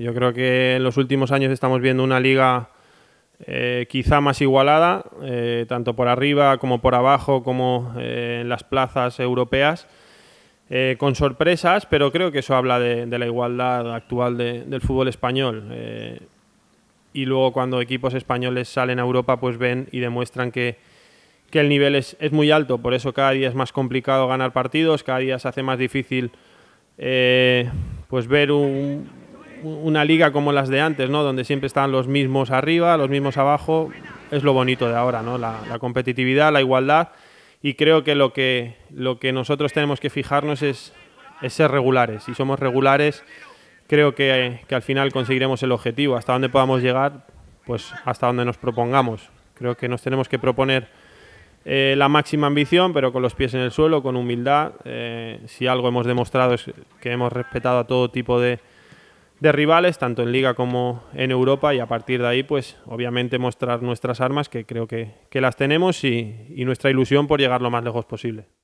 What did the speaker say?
Yo creo que en los últimos años estamos viendo una liga eh, quizá más igualada, eh, tanto por arriba como por abajo, como eh, en las plazas europeas, con sorpresas, pero creo que eso habla de, la igualdad actual del fútbol español. y luego cuando equipos españoles salen a Europa, pues ven y demuestran que, el nivel es, es, muy alto, por eso cada día es más complicado ganar partidos, cada día se hace más difícil pues ver un, una liga como las de antes, ¿no? Donde siempre están los mismos arriba, los mismos abajo. Es lo bonito de ahora, ¿no? La, competitividad, la igualdad. Y creo que lo que, lo que nosotros tenemos que fijarnos es, ser regulares. Si somos regulares, creo que, al final conseguiremos el objetivo. Hasta dónde podamos llegar, pues hasta donde nos propongamos. Creo que nos tenemos que proponer eh, la máxima ambición, pero con los pies en el suelo, con humildad. Eh, si algo hemos demostrado es que hemos respetado a todo tipo de, de rivales, tanto en Liga como en Europa, y a partir de ahí, pues obviamente mostrar nuestras armas, que creo que, las tenemos, y nuestra ilusión por llegar lo más lejos posible.